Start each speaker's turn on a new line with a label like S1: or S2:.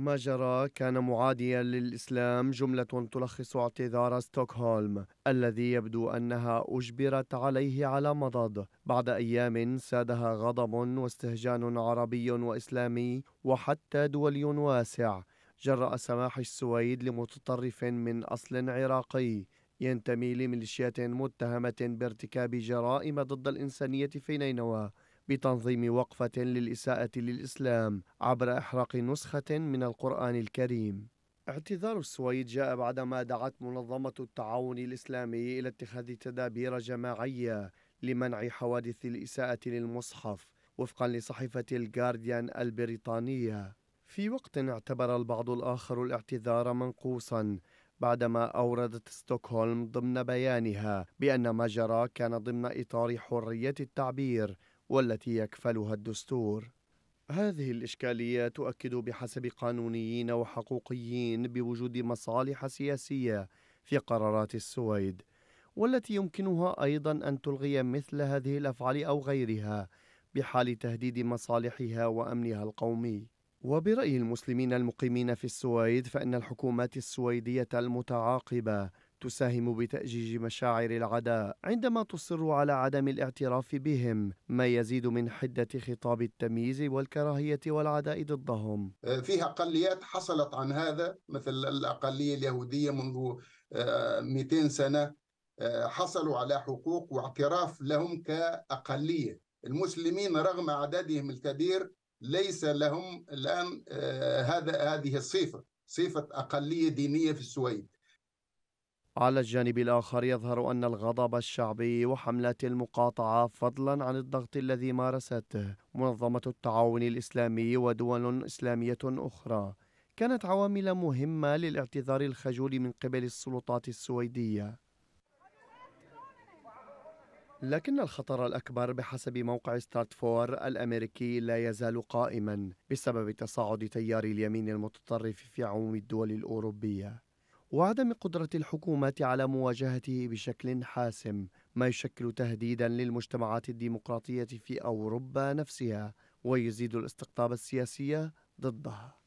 S1: ما جرى كان معاديا للإسلام جملة تلخص اعتذار ستوكهولم الذي يبدو أنها أجبرت عليه على مضض بعد أيام سادها غضب واستهجان عربي وإسلامي وحتى دولي واسع جراء سماح السويد لمتطرف من أصل عراقي ينتمي لميليشيات متهمة بارتكاب جرائم ضد الإنسانية في نينوى بتنظيم وقفة للإساءة للإسلام عبر إحراق نسخة من القرآن الكريم اعتذار السويد جاء بعدما دعت منظمة التعاون الإسلامي إلى اتخاذ تدابير جماعية لمنع حوادث الإساءة للمصحف وفقا لصحيفة الجارديان البريطانية في وقت اعتبر البعض الآخر الاعتذار منقوصا بعدما أوردت ستوكهولم ضمن بيانها بأن ما جرى كان ضمن إطار حرية التعبير والتي يكفلها الدستور هذه الإشكالية تؤكد بحسب قانونيين وحقوقيين بوجود مصالح سياسية في قرارات السويد والتي يمكنها أيضا أن تلغي مثل هذه الأفعال أو غيرها بحال تهديد مصالحها وأمنها القومي وبرأي المسلمين المقيمين في السويد فإن الحكومات السويدية المتعاقبة تساهم بتأجيج مشاعر العداء عندما تصر على عدم الاعتراف بهم ما يزيد من حدة خطاب التمييز والكراهية والعداء ضدهم
S2: آه، في أقليات حصلت عن هذا مثل الأقلية اليهودية منذ 200 آه، سنة آه، حصلوا على حقوق واعتراف لهم كأقلية المسلمين رغم عددهم الكبير ليس لهم الآن هذا هذه الصفة صفة أقلية دينية في السويد
S1: على الجانب الآخر يظهر أن الغضب الشعبي وحملات المقاطعة فضلا عن الضغط الذي مارسته منظمة التعاون الإسلامي ودول إسلامية أخرى كانت عوامل مهمة للاعتذار الخجول من قبل السلطات السويدية لكن الخطر الأكبر بحسب موقع ستارت فور الأمريكي لا يزال قائما بسبب تصاعد تيار اليمين المتطرف في عموم الدول الأوروبية وعدم قدرة الحكومة على مواجهته بشكل حاسم ما يشكل تهديدا للمجتمعات الديمقراطية في أوروبا نفسها ويزيد الاستقطاب السياسي ضدها